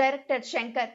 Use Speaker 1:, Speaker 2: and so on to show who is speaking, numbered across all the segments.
Speaker 1: director Shankar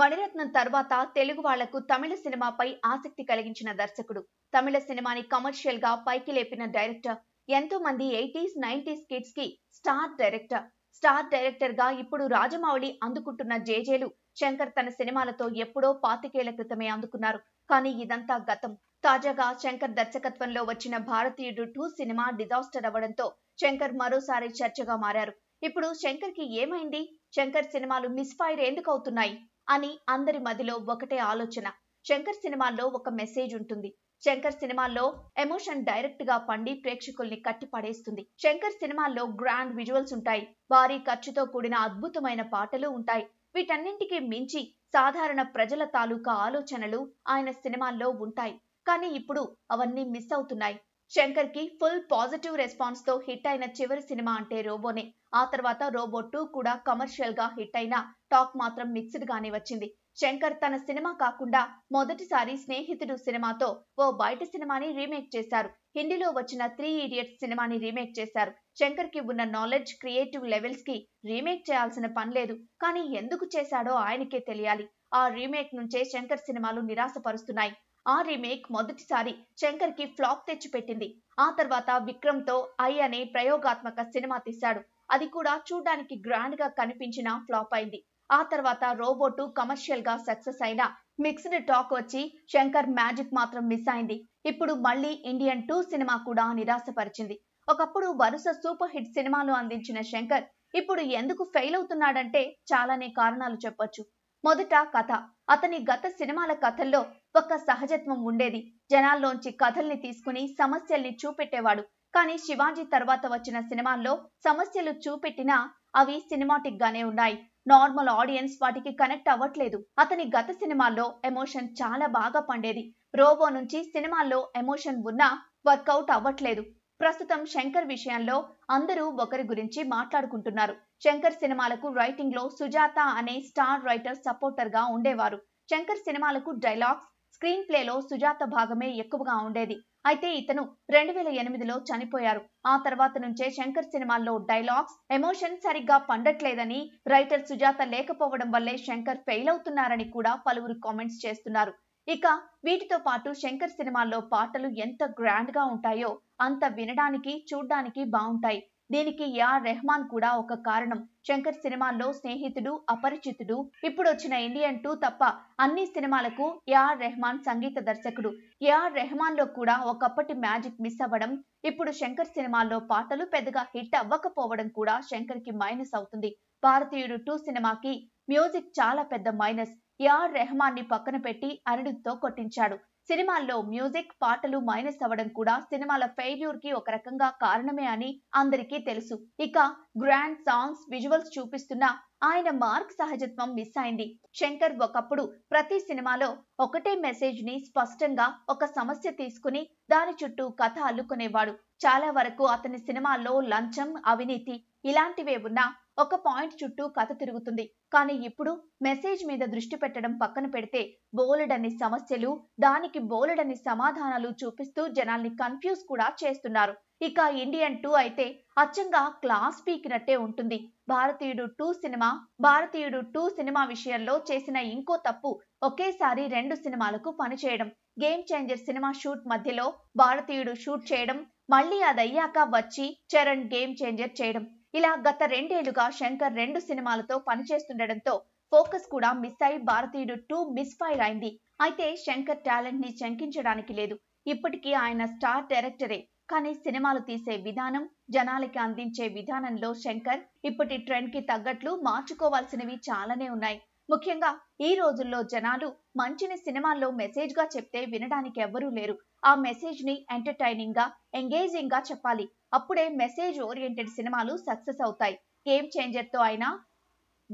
Speaker 1: Mani Ratnam తర్వాత తెలుగు వాళ్లకు తమిళ సినిమాపై ఆసక్తి కలిగించిన దర్శకుడు తమిళ సినిమాని కమర్షియల్ గా పైకి లేపిన డైరెక్టర్ ఎంతో మంది ఎయిటీస్ నైన్టీస్ కిడ్స్ కి స్టార్ డైరెక్టర్ స్టార్ డైరెక్టర్ గా ఇప్పుడు రాజమౌళి అందుకుంటున్న జేజేలు శంకర్ తన సినిమాలతో ఎప్పుడో పాతికేళ్ల క్రితమే అందుకున్నారు కానీ ఇదంతా గతం తాజాగా శంకర్ దర్శకత్వంలో వచ్చిన భారతీయుడు టూ సినిమా డిజాస్టర్ అవ్వడంతో శంకర్ మరోసారి చర్చగా మారారు ఇప్పుడు శంకర్ కి ఏమైంది శంకర్ సినిమాలు మిస్ ఫైర్ ఎందుకు అవుతున్నాయి అని అందరి మదిలో ఒకటే ఆలోచన శంకర్ సినిమాల్లో ఒక మెసేజ్ ఉంటుంది శంకర్ సినిమాల్లో ఎమోషన్ డైరెక్ట్ గా పండి ప్రేక్షకుల్ని కట్టి పడేస్తుంది శంకర్ సినిమాల్లో గ్రాండ్ విజువల్స్ ఉంటాయి భారీ ఖర్చుతో కూడిన అద్భుతమైన పాటలు ఉంటాయి వీటన్నింటికి మించి సాధారణ ప్రజల తాలూకా ఆలోచనలు ఆయన సినిమాల్లో ఉంటాయి కానీ ఇప్పుడు అవన్నీ మిస్ అవుతున్నాయి శంకర్ కి ఫుల్ పాజిటివ్ రెస్పాన్స్ తో హిట్ అయిన చివరి సినిమా అంటే రోబోనే ఆ తర్వాత రోబో టూ కూడా కమర్షియల్ గా హిట్ అయిన టాక్ మాత్రం మిక్స్డ్ గానే వచ్చింది శంకర్ తన సినిమా కాకుండా మొదటిసారి స్నేహితుడు సినిమాతో ఓ బయట సినిమాని రీమేక్ చేశారు హిందీలో వచ్చిన త్రీ ఇడియట్స్ సినిమాని రీమేక్ చేశారు శంకర్ కి ఉన్న నాలెడ్జ్ క్రియేటివ్ లెవెల్స్ కి రీమేక్ చేయాల్సిన పని లేదు కానీ ఎందుకు చేశాడో ఆయనకే తెలియాలి ఆ రీమేక్ నుంచే శంకర్ సినిమాలు నిరాశపరుస్తున్నాయి ఆ రీమేక్ మొదటిసారి శంకర్ కి ఫ్లాప్ తెచ్చిపెట్టింది ఆ తర్వాత విక్రమ్ తో ఐ అనే ప్రయోగాత్మక సినిమా తీశాడు అది కూడా చూడడానికి గ్రాండ్ గా కనిపించిన ఫ్లాప్ అయింది ఆ తర్వాత రోబోటు కమర్షియల్ గా సక్సెస్ అయిన మిక్స్డ్ టాక్ వచ్చి శంకర్ మ్యాజిక్ మాత్రం మిస్ అయింది ఇప్పుడు మళ్ళీ ఇండియన్ టూ సినిమా కూడా నిరాశపరిచింది ఒకప్పుడు వరుస సూపర్ హిట్ సినిమాలు అందించిన శంకర్ ఇప్పుడు ఎందుకు ఫెయిల్ అవుతున్నాడంటే చాలానే కారణాలు చెప్పొచ్చు మొదట కథ అతని గత సినిమాల కథల్లో ఒక సహజత్వం ఉండేది జనాల్లోంచి కథల్ని తీసుకుని సమస్యల్ని చూపెట్టేవాడు కానీ శివాజీ తర్వాత వచ్చిన సినిమాల్లో సమస్యలు చూపెట్టినా అవి సినిమాటిక్ గానే ఉన్నాయి నార్మల్ ఆడియన్స్ వాటికి కనెక్ట్ అవ్వట్లేదు అతని గత సినిమాల్లో ఎమోషన్ చాలా బాగా పండేది రోబో నుంచి సినిమాల్లో ఎమోషన్ ఉన్నా వర్కౌట్ అవ్వట్లేదు ప్రస్తుతం శంకర్ విషయంలో అందరూ ఒకరి గురించి మాట్లాడుకుంటున్నారు శంకర్ సినిమాలకు రైటింగ్ లో సుజాత అనే స్టార్ రైటర్ సపోర్టర్ గా ఉండేవారు శంకర్ సినిమాలకు డైలాగ్స్ స్క్రీన్ ప్లేలో సుజాత భాగమే ఎక్కువగా ఉండేది అయితే ఇతను రెండు వేల ఎనిమిదిలో చనిపోయారు ఆ తర్వాత నుంచే శంకర్ సినిమాల్లో డైలాగ్స్ ఎమోషన్ సరిగ్గా పండట్లేదని రైటర్ సుజాత లేకపోవడం వల్లే శంకర్ ఫెయిల్ అవుతున్నారని కూడా పలువురు కామెంట్స్ చేస్తున్నారు ఇక వీటితో పాటు శంకర్ సినిమాల్లో పాటలు ఎంత గ్రాండ్ గా ఉంటాయో అంత వినడానికి చూడ్డానికి బాగుంటాయి దీనికి యా రెహమాన్ కూడా ఒక కారణం శంకర్ సినిమాల్లో స్నేహితుడు అపరిచితుడు ఇప్పుడు వచ్చిన ఇండియన్ టూ తప్ప అన్ని సినిమాలకు యా రెహమాన్ సంగీత దర్శకుడు యా రెహమాన్ లో కూడా ఒకప్పటి మ్యాజిక్ మిస్ అవ్వడం ఇప్పుడు శంకర్ సినిమాల్లో పాటలు పెద్దగా హిట్ అవ్వకపోవడం కూడా శంకర్ కి మైనస్ అవుతుంది భారతీయుడు టూ సినిమాకి మ్యూజిక్ చాలా పెద్ద మైనస్ యా రెహమాన్ ని పక్కన పెట్టి అరుడుతో కొట్టించాడు సినిమాల్లో మ్యూజిక్ పాటలు మైనస్ అవ్వడం కూడా సినిమాల ఫెయిల్యూర్ కి ఒక రకంగా కారణమే అని అందరికీ తెలుసు ఇక గ్రాండ్ సాంగ్స్ విజువల్స్ చూపిస్తున్న ఆయన మార్క్ సహజత్వం మిస్ అయింది శంకర్ ఒకప్పుడు ప్రతి సినిమాలో ఒకటే మెసేజ్ ని స్పష్టంగా ఒక సమస్య తీసుకుని దాని చుట్టూ కథ అల్లుకునేవాడు చాలా వరకు అతని సినిమాల్లో లంచం అవినీతి ఇలాంటివే ఉన్నా ఒక పాయింట్ చుట్టూ కథ తిరుగుతుంది కానీ ఇప్పుడు మెసేజ్ మీద దృష్టి పెట్టడం పక్కన పెడితే బోలెడన్ని సమస్యలు దానికి బోలెడన్ని సమాధానాలు చూపిస్తూ జనాల్ని కన్ఫ్యూజ్ కూడా చేస్తున్నారు ఇక ఇండియన్ టూ అయితే అచ్చంగా క్లాస్ పీకినట్టే ఉంటుంది Bharateeyudu two cinema Bharateeyudu two cinema విషయంలో చేసిన ఇంకో తప్పు ఒకేసారి రెండు సినిమాలకు పనిచేయడం గేమ్ చేంజర్ సినిమా షూట్ మధ్యలో భారతీయుడు షూట్ చేయడం మళ్ళీ అదయ్యాక వచ్చి చరణ్ గేమ్ చేంజర్ చేయడం ఇలా గత రెండేళ్లుగా శంకర్ రెండు సినిమాలతో పనిచేస్తుండటంతో ఫోకస్ కూడా మిస్ అయి భారతీయుడు టూ మిస్ ఫైర్ అయింది అయితే శంకర్ టాలెంట్ ని శంకించడానికి లేదు ఇప్పటికీ ఆయన స్టార్ డైరెక్టరే కానీ సినిమాలు తీసే విధానం జనాలకి అందించే విధానంలో శంకర్ ఇప్పటి ట్రెండ్ కి తగ్గట్లు మార్చుకోవాల్సినవి చాలానే ఉన్నాయి ముఖ్యంగా ఈ రోజుల్లో జనాలు మంచిని సినిమాల్లో మెసేజ్ గా చెప్తే వినడానికి ఎవ్వరూ లేరు ఆ మెసేజ్ ని ఎంటర్టైనింగ్ గా ఎంగేజింగ్ గా చెప్పాలి అప్పుడే మెసేజ్ ఓరియంటెడ్ సినిమాలు సక్సెస్ అవుతాయి గేమ్ చేంజర్తో అయినా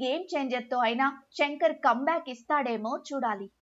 Speaker 1: గేమ్ చేంజర్తో అయినా శంకర్ కమ్బ్యాక్ ఇస్తాడేమో చూడాలి